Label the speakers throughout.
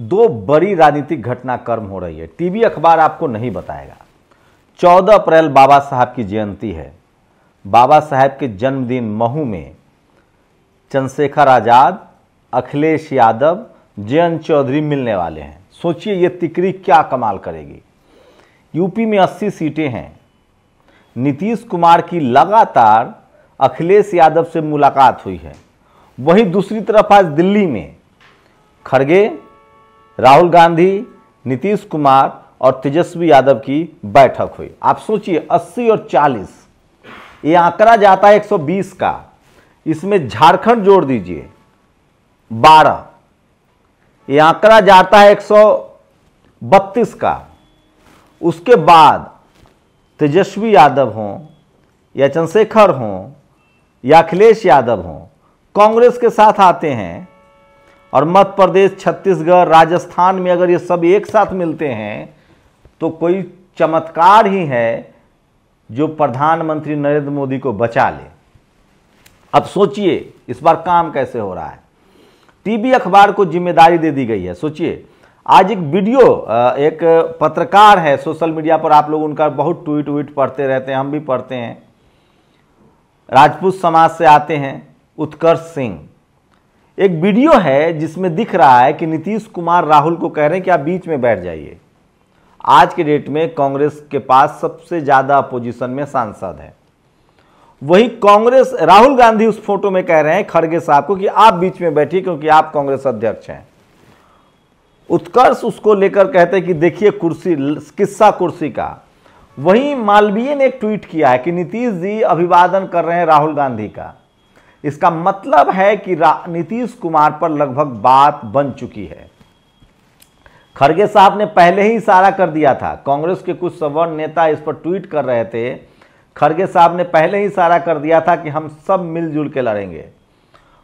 Speaker 1: दो बड़ी राजनीतिक घटनाक्रम हो रही है टीवी अखबार आपको नहीं बताएगा 14 अप्रैल बाबा साहब की जयंती है बाबा साहब के जन्मदिन महू में चंद्रशेखर आज़ाद अखिलेश यादव जयंत चौधरी मिलने वाले हैं सोचिए ये तिकरी क्या कमाल करेगी यूपी में 80 सीटें हैं नीतीश कुमार की लगातार अखिलेश यादव से मुलाकात हुई है वहीं दूसरी तरफ आज दिल्ली में खड़गे राहुल गांधी नीतीश कुमार और तेजस्वी यादव की बैठक हुई आप सोचिए 80 और 40 ये आंकड़ा जाता है 120 का इसमें झारखंड जोड़ दीजिए 12 ये आंकड़ा जाता है 132 का उसके बाद तेजस्वी यादव हों या चंद्रशेखर हों या अखिलेश यादव हों कांग्रेस के साथ आते हैं और मध्य प्रदेश छत्तीसगढ़ राजस्थान में अगर ये सब एक साथ मिलते हैं तो कोई चमत्कार ही है जो प्रधानमंत्री नरेंद्र मोदी को बचा ले अब सोचिए इस बार काम कैसे हो रहा है टीवी अखबार को जिम्मेदारी दे दी गई है सोचिए आज एक वीडियो एक पत्रकार है सोशल मीडिया पर आप लोग उनका बहुत ट्वीट व्वीट पढ़ते रहते हैं हम भी पढ़ते हैं राजपूत समाज से आते हैं उत्कर्ष सिंह एक वीडियो है जिसमें दिख रहा है कि नीतीश कुमार राहुल को कह रहे हैं कि आप बीच में बैठ जाइए आज के डेट में कांग्रेस के पास सबसे ज़्यादा अपोजिशन में सांसद है वही कांग्रेस राहुल गांधी उस फोटो में कह रहे हैं खड़गे साहब को कि आप बीच में बैठिए क्योंकि आप कांग्रेस अध्यक्ष हैं उत्कर्ष उसको लेकर कहते हैं कि देखिए कुर्सी किस्सा कुर्सी का वहीं मालवीय ने एक ट्वीट किया है कि नीतीश जी अभिवादन कर रहे हैं राहुल गांधी का इसका मतलब है कि नीतीश कुमार पर लगभग बात बन चुकी है खड़गे साहब ने पहले ही इशारा कर दिया था कांग्रेस के कुछ सवर्ण नेता इस पर ट्वीट कर रहे थे खड़गे साहब ने पहले ही इशारा कर दिया था कि हम सब मिलजुल के लड़ेंगे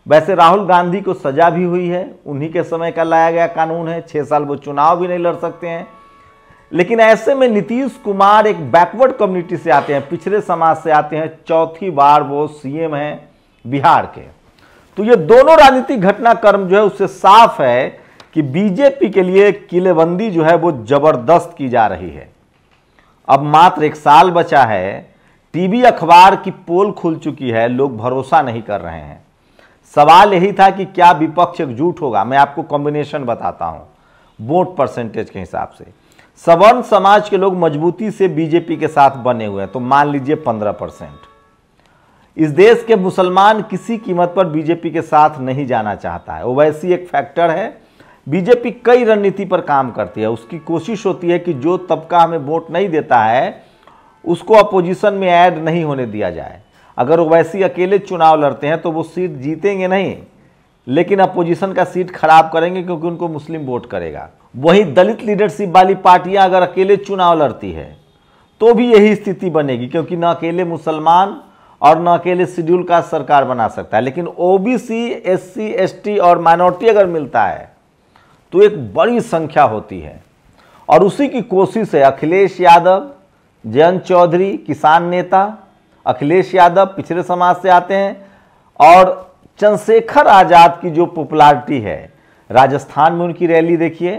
Speaker 1: वैसे राहुल गांधी को सजा भी हुई है उन्हीं के समय का लाया गया कानून है छह साल वो चुनाव भी नहीं लड़ सकते हैं लेकिन ऐसे में नीतीश कुमार एक बैकवर्ड कम्युनिटी से आते हैं पिछड़े समाज से आते हैं चौथी बार वो सीएम हैं बिहार के तो ये दोनों राजनीतिक घटनाक्रम जो है उससे साफ है कि बीजेपी के लिए किलेबंदी जो है वो जबरदस्त की जा रही है अब मात्र एक साल बचा है टीवी अखबार की पोल खुल चुकी है लोग भरोसा नहीं कर रहे हैं सवाल यही था कि क्या विपक्ष एकजुट होगा मैं आपको कॉम्बिनेशन बताता हूं वोट परसेंटेज के हिसाब से सवर्ण समाज के लोग मजबूती से बीजेपी के साथ बने हुए हैं तो मान लीजिए पंद्रह परसेंट इस देश के मुसलमान किसी कीमत पर बीजेपी के साथ नहीं जाना चाहता है ओवैसी एक फैक्टर है बीजेपी कई रणनीति पर काम करती है उसकी कोशिश होती है कि जो तबका हमें वोट नहीं देता है उसको अपोजिशन में ऐड नहीं होने दिया जाए अगर ओवैसी अकेले चुनाव लड़ते हैं तो वो सीट जीतेंगे नहीं लेकिन अपोजिशन का सीट खराब करेंगे क्योंकि उनको मुस्लिम वोट करेगा वही दलित लीडरशिप वाली पार्टियां अगर अकेले चुनाव लड़ती है तो भी यही स्थिति बनेगी क्योंकि न अकेले मुसलमान और न अकेले शेड्यूल का सरकार बना सकता है लेकिन ओबीसी एससी एसटी और माइनॉरिटी अगर मिलता है तो एक बड़ी संख्या होती है और उसी की कोशिश है अखिलेश यादव जयंत चौधरी किसान नेता अखिलेश यादव पिछड़े समाज से आते हैं और चंद्रशेखर आज़ाद की जो पॉपुलरिटी है राजस्थान में उनकी रैली देखिए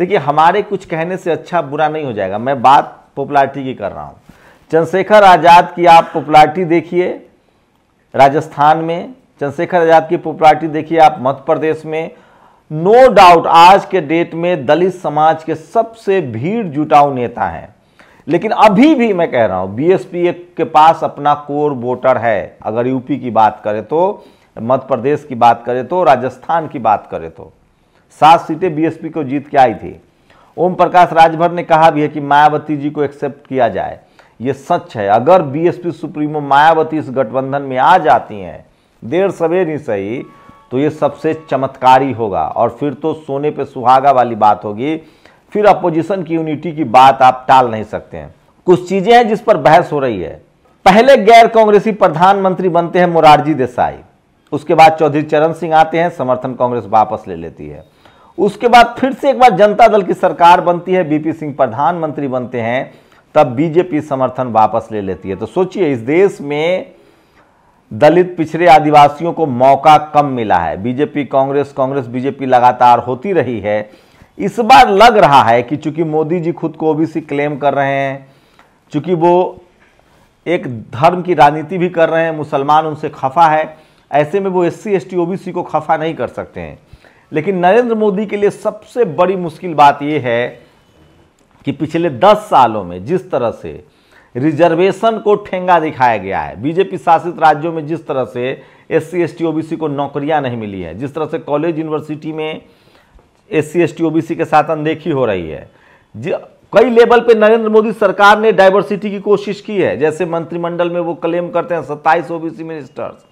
Speaker 1: देखिए हमारे कुछ कहने से अच्छा बुरा नहीं हो जाएगा मैं बात पॉपुलरिटी की कर रहा हूँ चंद्रशेखर आज़ाद की आप पॉपुलरिटी देखिए राजस्थान में चंद्रशेखर आज़ाद की पॉपुलरिटी देखिए आप मध्य प्रदेश में नो no डाउट आज के डेट में दलित समाज के सबसे भीड़ जुटाऊ नेता हैं लेकिन अभी भी मैं कह रहा हूं बीएसपी के पास अपना कोर वोटर है अगर यूपी की बात करें तो मध्य प्रदेश की बात करें तो राजस्थान की बात करें तो सात सीटें बीएसपी को जीत के आई थी ओम प्रकाश राजभर ने कहा भी है कि मायावती जी को एक्सेप्ट किया जाए ये सच है अगर बीएसपी सुप्रीमो मायावती इस गठबंधन में आ जाती हैं देर सवेर ही सही तो ये सबसे चमत्कारी होगा और फिर तो सोने पे सुहागा वाली बात होगी फिर अपोजिशन की यूनिटी की बात आप टाल नहीं सकते हैं कुछ चीजें हैं जिस पर बहस हो रही है पहले गैर कांग्रेसी प्रधानमंत्री बनते हैं मुरारजी देसाई उसके बाद चौधरी चरण सिंह आते हैं समर्थन कांग्रेस वापस ले लेती है उसके बाद फिर से एक बार जनता दल की सरकार बनती है बीपी सिंह प्रधानमंत्री बनते हैं तब बीजेपी समर्थन वापस ले लेती है तो सोचिए इस देश में दलित पिछड़े आदिवासियों को मौका कम मिला है बीजेपी कांग्रेस कांग्रेस बीजेपी लगातार होती रही है इस बार लग रहा है कि चूंकि मोदी जी खुद को ओबीसी क्लेम कर रहे हैं चूंकि वो एक धर्म की राजनीति भी कर रहे हैं मुसलमान उनसे खफा है ऐसे में वो एस सी एस टी को खफा नहीं कर सकते हैं लेकिन नरेंद्र मोदी के लिए सबसे बड़ी मुश्किल बात यह है कि पिछले दस सालों में जिस तरह से रिजर्वेशन को ठेंगा दिखाया गया है बीजेपी शासित राज्यों में जिस तरह से S C S T C को नौकरियां नहीं मिली है जिस तरह से कॉलेज यूनिवर्सिटी में S C S T C के साथ अनदेखी हो रही है कई लेवल पे नरेंद्र मोदी सरकार ने डाइवर्सिटी की कोशिश की है जैसे मंत्रिमंडल में वो क्लेम करते हैं सत्ताईस ओबीसी मिनिस्टर्स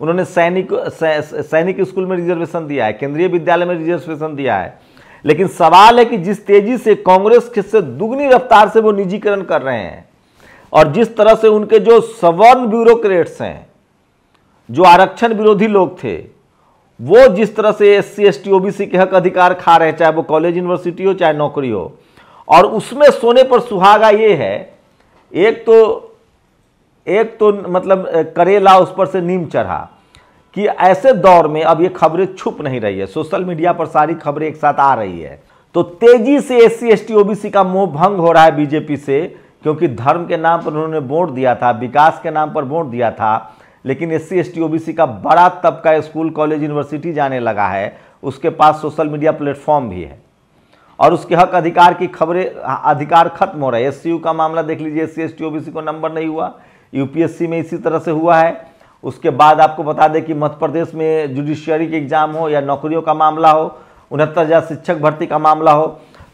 Speaker 1: उन्होंने सैनिक सैनिक स्कूल में रिजर्वेशन दिया है केंद्रीय विद्यालय में रिजर्वेशन दिया है लेकिन सवाल है कि जिस तेजी से कांग्रेस से दुगनी रफ्तार से वो निजीकरण कर रहे हैं और जिस तरह से उनके जो सवर्ण ब्यूरोक्रेट्स हैं जो आरक्षण विरोधी लोग थे वो जिस तरह से S C S T OBC के हक अधिकार खा रहे हैं चाहे वो कॉलेज यूनिवर्सिटी हो चाहे नौकरी हो और उसमें सोने पर सुहागा ये है एक तो एक तो मतलब करेला उस पर से नीम चढ़ा कि ऐसे दौर में अब ये खबरें छुप नहीं रही है सोशल मीडिया पर सारी खबरें एक साथ आ रही है तो तेजी से S C S T OBC का मोह भंग हो रहा है बीजेपी से क्योंकि धर्म के नाम पर उन्होंने वोट दिया था विकास के नाम पर वोट दिया था लेकिन S C S T OBC का बड़ा तबका स्कूल कॉलेज यूनिवर्सिटी जाने लगा है उसके पास सोशल मीडिया प्लेटफॉर्म भी है और उसके हक अधिकार की खबरें अधिकार खत्म हो रहा है एस का मामला देख लीजिए एस सी को नंबर नहीं हुआ यूपीएससी में इसी तरह से हुआ है उसके बाद आपको बता दें कि मध्य प्रदेश में जुडिशियरी के एग्ज़ाम हो या नौकरियों का मामला हो उनहत्तर हज़ार शिक्षक भर्ती का मामला हो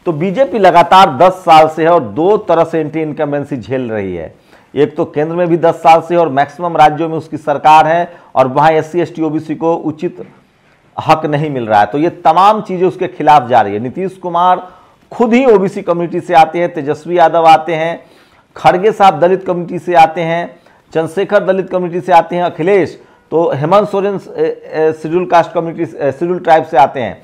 Speaker 1: तो बीजेपी लगातार 10 साल से है और दो तरह से एंटी इनकम्बेंसी झेल रही है एक तो केंद्र में भी 10 साल से और मैक्सिमम राज्यों में उसकी सरकार है और वहाँ एस सी एस टी को उचित हक नहीं मिल रहा है तो ये तमाम चीज़ें उसके खिलाफ जा रही है नीतीश कुमार खुद ही ओबीसी कम्युनिटी से आते हैं तेजस्वी यादव आते हैं खड़गे साहब दलित कम्युनिटी से आते हैं चंद्रशेखर दलित कम्युनिटी से आते हैं अखिलेश तो Hemant Soren schedule caste community schedule tribe से आते हैं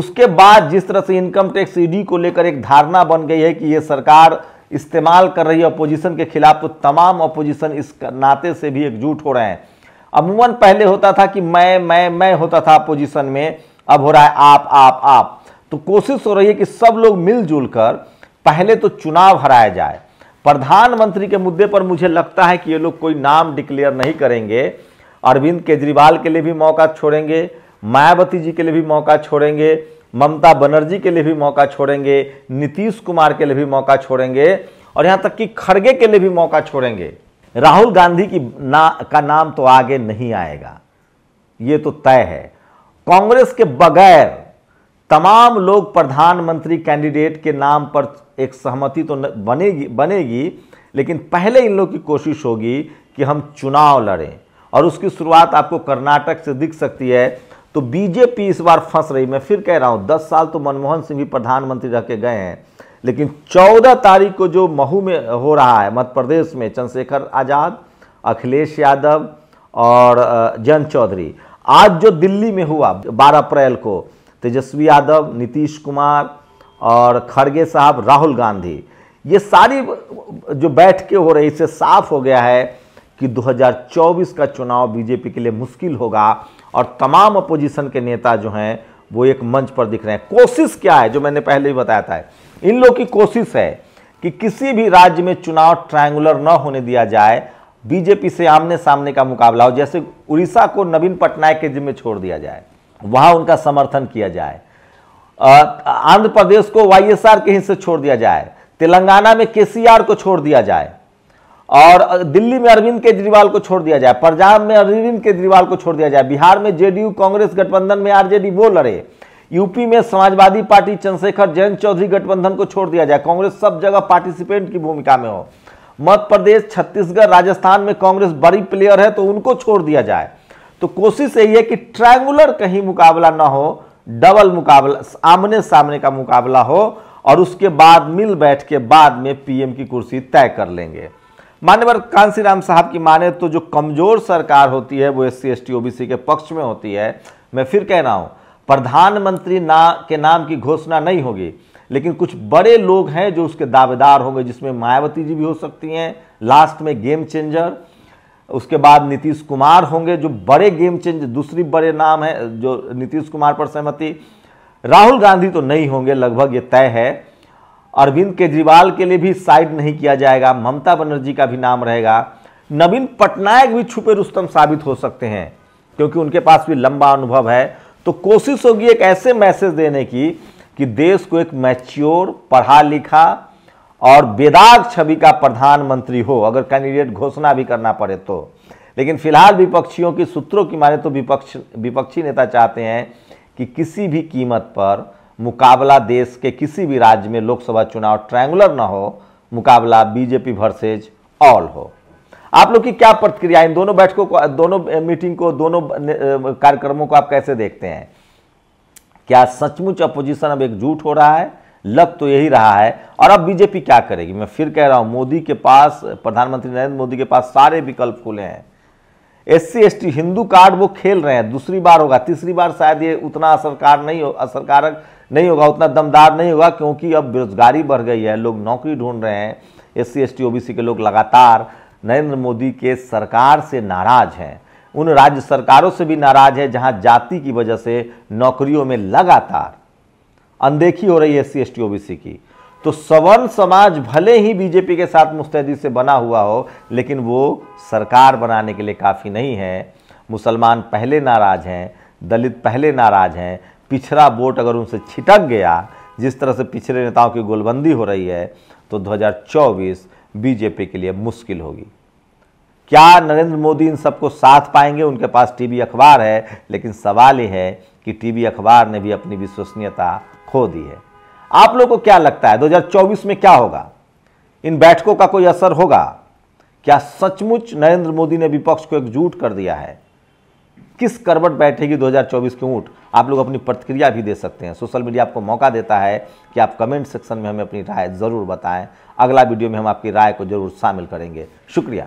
Speaker 1: उसके बाद जिस तरह से इनकम टैक्स ईडी को लेकर एक धारणा बन गई है कि ये सरकार इस्तेमाल कर रही है अपोजिशन के खिलाफ तो तमाम अपोजिशन इस नाते से भी एकजुट हो रहे हैं अमूमन पहले होता था कि मैं मैं मैं होता था अपोजिशन में अब हो रहा है आप आप आप तो कोशिश हो रही है कि सब लोग मिलजुल कर पहले तो चुनाव हराया जाए प्रधानमंत्री के मुद्दे पर मुझे लगता है कि ये लोग कोई नाम डिक्लेयर नहीं करेंगे अरविंद केजरीवाल के लिए भी मौका छोड़ेंगे मायावती जी के लिए भी मौका छोड़ेंगे ममता बनर्जी के लिए भी मौका छोड़ेंगे नीतीश कुमार के लिए भी मौका छोड़ेंगे और यहाँ तक कि खड़गे के लिए भी मौका छोड़ेंगे राहुल गांधी की ना का नाम तो आगे नहीं आएगा ये तो तय है कांग्रेस के बगैर तमाम लोग प्रधानमंत्री कैंडिडेट के नाम पर एक सहमति तो बनेगी बनेगी लेकिन पहले इन लोग की कोशिश होगी कि हम चुनाव लड़ें और उसकी शुरुआत आपको कर्नाटक से दिख सकती है तो बीजेपी इस बार फंस रही मैं फिर कह रहा हूँ दस साल तो मनमोहन सिंह भी प्रधानमंत्री रह के गए हैं लेकिन चौदह तारीख को जो महू में हो रहा है मध्य प्रदेश में चंद्रशेखर आज़ाद अखिलेश यादव और जयंत चौधरी आज जो दिल्ली में हुआ बारह अप्रैल को तेजस्वी यादव नीतीश कुमार और खड़गे साहब राहुल गांधी ये सारी जो बैठकें हो रही इससे साफ हो गया है कि 2024 का चुनाव बीजेपी के लिए मुश्किल होगा और तमाम अपोजिशन के नेता जो हैं वो एक मंच पर दिख रहे हैं कोशिश क्या है जो मैंने पहले ही बताया था इन लोग की कोशिश है कि किसी भी राज्य में चुनाव ट्रायंगुलर न होने दिया जाए बीजेपी से आमने सामने का मुकाबला हो जैसे उड़ीसा को नवीन पटनायक के जिम्मे छोड़ दिया जाए वहां उनका समर्थन किया जाए आंध्र प्रदेश को वाईएसआर के हिस्से छोड़ दिया जाए तेलंगाना में केसीआर को छोड़ दिया जाए और दिल्ली में अरविंद केजरीवाल को छोड़ दिया जाए पंजाब में अरविंद केजरीवाल को छोड़ दिया जाए बिहार में जेडीयू कांग्रेस गठबंधन में आरजेडी वो लड़े यूपी में समाजवादी पार्टी चंद्रशेखर जयंत चौधरी गठबंधन को छोड़ दिया जाए कांग्रेस सब जगह पार्टिसिपेंट की भूमिका में हो मध्य प्रदेश छत्तीसगढ़ राजस्थान में कांग्रेस बड़ी प्लेयर है तो उनको छोड़ दिया जाए तो कोशिश यही है कि ट्रायंगुलर कहीं मुकाबला ना हो डबल मुकाबला आमने सामने का मुकाबला हो और उसके बाद मिल बैठ के बाद में पीएम की कुर्सी तय कर लेंगे मान्यवर कांसी राम साहब की माने तो जो कमजोर सरकार होती है वो S C S T OBC के पक्ष में होती है मैं फिर कह रहा हूँ प्रधानमंत्री ना के नाम की घोषणा नहीं होगी लेकिन कुछ बड़े लोग हैं जो उसके दावेदार होंगे जिसमें मायावती जी भी हो सकती हैं लास्ट में गेम चेंजर उसके बाद नीतीश कुमार होंगे जो बड़े गेम चेंज दूसरी बड़े नाम है जो नीतीश कुमार पर सहमति राहुल गांधी तो नहीं होंगे लगभग ये तय है अरविंद केजरीवाल के लिए भी साइड नहीं किया जाएगा ममता बनर्जी का भी नाम रहेगा नवीन पटनायक भी छुपे रुस्तम साबित हो सकते हैं क्योंकि उनके पास भी लंबा अनुभव है तो कोशिश होगी एक ऐसे मैसेज देने की कि देश को एक मैच्योर पढ़ा लिखा और बेदाग छवि का प्रधानमंत्री हो अगर कैंडिडेट घोषणा भी करना पड़े तो लेकिन फिलहाल विपक्षियों की सूत्रों की माने तो विपक्ष विपक्षी नेता चाहते हैं कि किसी भी कीमत पर मुकाबला देश के किसी भी राज्य में लोकसभा चुनाव ट्रायंगुलर ना हो मुकाबला बीजेपी वर्सेज ऑल हो आप लोग की क्या प्रतिक्रिया इन दोनों बैठकों को दोनों मीटिंग को दोनों कार्यक्रमों को आप कैसे देखते हैं क्या सचमुच अपोजिशन अब एकजुट हो रहा है लग तो यही रहा है और अब बीजेपी क्या करेगी मैं फिर कह रहा हूँ मोदी के पास प्रधानमंत्री नरेंद्र मोदी के पास सारे विकल्प खुले हैं एस सी हिंदू कार्ड वो खेल रहे हैं दूसरी बार होगा तीसरी बार शायद ये उतना असरकार नहीं हो असरकारक नहीं होगा उतना दमदार नहीं होगा क्योंकि अब बेरोजगारी बढ़ गई है लोग नौकरी ढूंढ रहे हैं एस सी एस के लोग लगातार नरेंद्र मोदी के सरकार से नाराज हैं उन राज्य सरकारों से भी नाराज है जहां जाति की वजह से नौकरियों में लगातार अनदेखी हो रही है एस सी ओबीसी की तो सवर्ण समाज भले ही बीजेपी के साथ मुस्तैदी से बना हुआ हो लेकिन वो सरकार बनाने के लिए काफ़ी नहीं है मुसलमान पहले नाराज हैं दलित पहले नाराज हैं पिछड़ा वोट अगर उनसे छिटक गया जिस तरह से पिछड़े नेताओं की गोलबंदी हो रही है तो 2024 बीजेपी के लिए मुश्किल होगी क्या नरेंद्र मोदी इन सबको साथ पाएंगे उनके पास टीवी अखबार है लेकिन सवाल यह है कि टीवी अखबार ने भी अपनी विश्वसनीयता खो दी है आप लोगों को क्या लगता है 2024 में क्या होगा इन बैठकों का कोई असर होगा क्या सचमुच नरेंद्र मोदी ने विपक्ष को एकजुट कर दिया है किस करवट बैठेगी 2024 के ऊँट आप लोग अपनी प्रतिक्रिया भी दे सकते हैं सोशल मीडिया आपको मौका देता है कि आप कमेंट सेक्शन में हमें अपनी राय ज़रूर बताएं अगला वीडियो में हम आपकी राय को जरूर शामिल करेंगे शुक्रिया